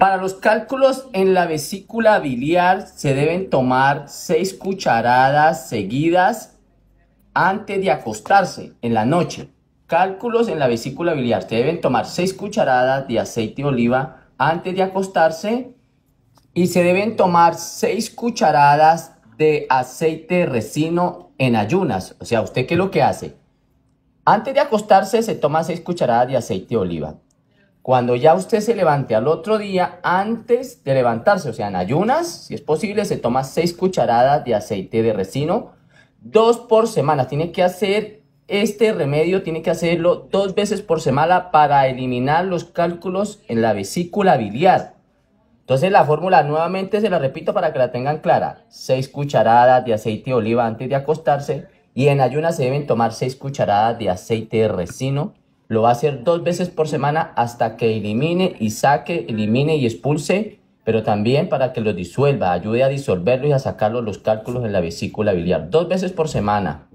Para los cálculos en la vesícula biliar se deben tomar 6 cucharadas seguidas antes de acostarse en la noche. Cálculos en la vesícula biliar. Se deben tomar 6 cucharadas de aceite de oliva antes de acostarse y se deben tomar 6 cucharadas de aceite de resino en ayunas. O sea, ¿usted qué es lo que hace? Antes de acostarse se toma 6 cucharadas de aceite de oliva. Cuando ya usted se levante al otro día, antes de levantarse, o sea, en ayunas, si es posible, se toma 6 cucharadas de aceite de resino, dos por semana. Tiene que hacer este remedio, tiene que hacerlo dos veces por semana para eliminar los cálculos en la vesícula biliar. Entonces la fórmula nuevamente se la repito para que la tengan clara. 6 cucharadas de aceite de oliva antes de acostarse y en ayunas se deben tomar 6 cucharadas de aceite de resino lo va a hacer dos veces por semana hasta que elimine y saque, elimine y expulse, pero también para que lo disuelva, ayude a disolverlo y a sacarlo los cálculos en la vesícula biliar. Dos veces por semana.